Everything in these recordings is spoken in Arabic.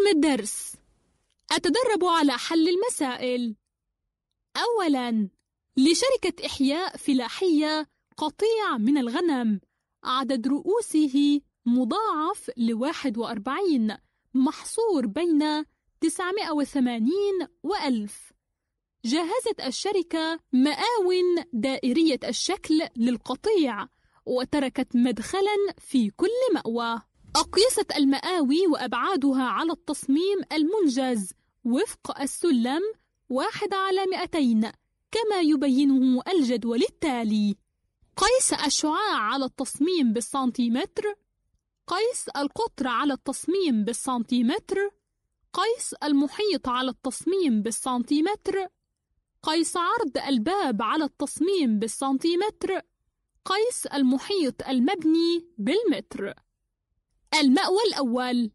اسم الدرس أتدرب على حل المسائل أولاً لشركة إحياء فلاحية قطيع من الغنم عدد رؤوسه مضاعف لواحد وأربعين محصور بين 980 وألف جهزت الشركة مآون دائرية الشكل للقطيع وتركت مدخلا في كل مأوى أقيست المآوي وأبعادها على التصميم المنجز وفق السلم واحد على مئتين كما يبينه الجدول التالي قيس الشعاع على التصميم بالسنتيمتر قيس القطر على التصميم بالسنتيمتر قيس المحيط على التصميم بالسنتيمتر قيس عرض الباب على التصميم بالسنتيمتر قيس المحيط المبني بالمتر المأوى الأول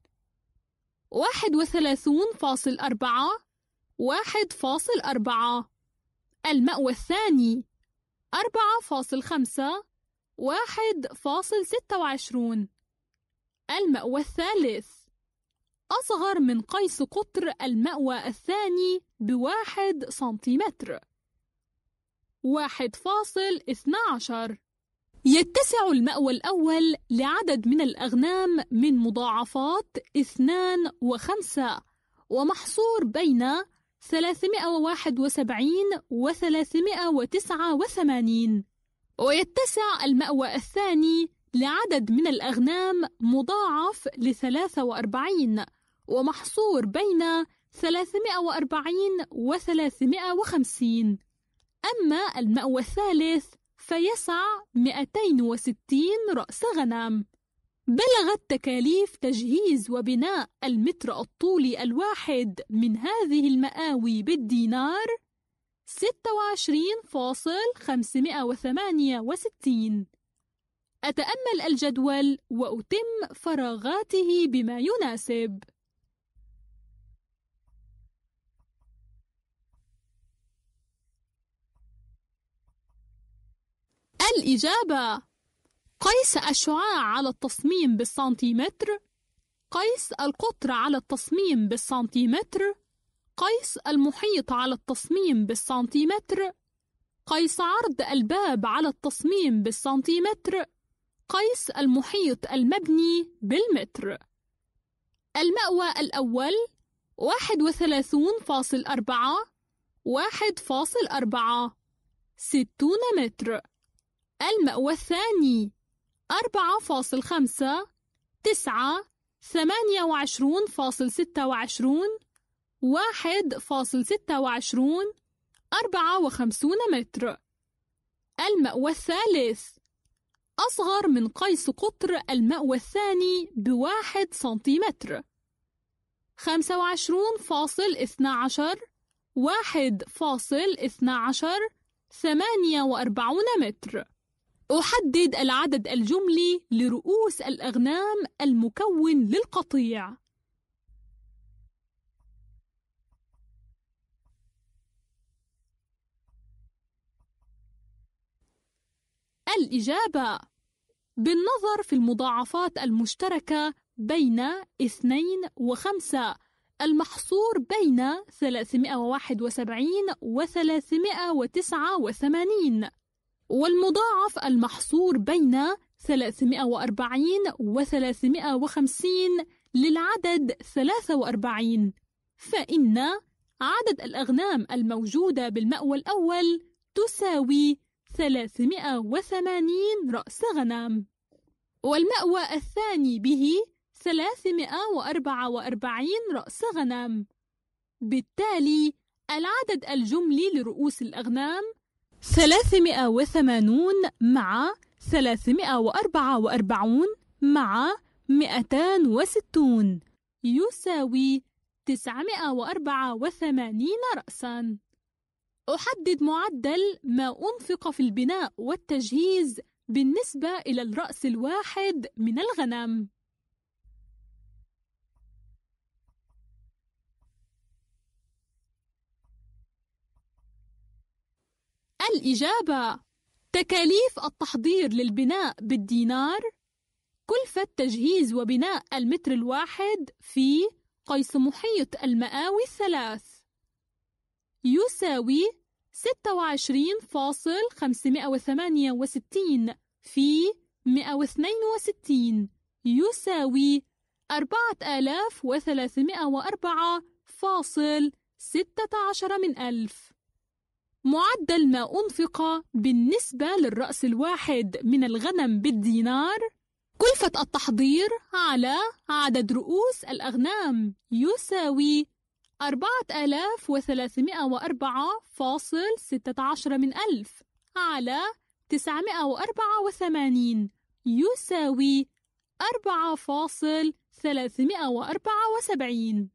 واحد وثلاثون فاصل أربعة واحد فاصل أربعة المأوى الثاني أربعة فاصل خمسة واحد فاصل ستة وعشرون المأوى الثالث أصغر من قيس قطر المأوى الثاني بواحد سنتيمتر واحد فاصل اثنى عشر يتسع المأوى الأول لعدد من الأغنام من مضاعفات اثنان وخمسة ومحصور بين 371 و 389 ويتسع المأوى الثاني لعدد من الأغنام مضاعف ل 43 ومحصور بين 340 و 350 أما المأوى الثالث فيسع 260 رأس غنم بلغت تكاليف تجهيز وبناء المتر الطولي الواحد من هذه المآوي بالدينار 26,568 أتأمل الجدول وأتم فراغاته بما يناسب الإجابة قيس الشعاع على التصميم بالسنتيمتر قيس القطر على التصميم بالسنتيمتر قيس المحيط على التصميم بالسنتيمتر قيس عرض الباب على التصميم بالسنتيمتر قيس المحيط المبني بالمتر المأوى الأول واحد وثلاثون فاصل أربعة واحد فاصل أربعة ستون متر المأوى الثاني أربعة فاصل خمسة تسعة ثمانية وعشرون فاصل ستة وعشرون واحد فاصل ستة وعشرون أربعة وخمسون متر المأوى الثالث أصغر من قيس قطر المأوى الثاني بواحد سنتيمتر خمسة وعشرون فاصل اثنا عشر واحد فاصل اثنا عشر ثمانية وأربعون متر أحدد العدد الجملي لرؤوس الأغنام المكون للقطيع الإجابة بالنظر في المضاعفات المشتركة بين 2 و 5 المحصور بين 371 و 389 والمضاعف المحصور بين 340 و 350 للعدد 43 فإن عدد الأغنام الموجودة بالمأوى الأول تساوي 380 رأس غنم والمأوى الثاني به 344 رأس غنم بالتالي العدد الجملي لرؤوس الأغنام 380 مع 344 مع 260 يساوي 984 رأساً. أحدد معدل ما أنفق في البناء والتجهيز بالنسبة إلى الرأس الواحد من الغنم. الإجابة تكاليف التحضير للبناء بالدينار كلفة تجهيز وبناء المتر الواحد في قيس محيط المآوي الثلاث يساوي 26,568 في 162 يساوي 4304.16 من ألف معدل ما أنفق بالنسبة للرأس الواحد من الغنم بالدينار كلفة التحضير على عدد رؤوس الأغنام يساوي 4304.16 من ألف على 984 يساوي 4.374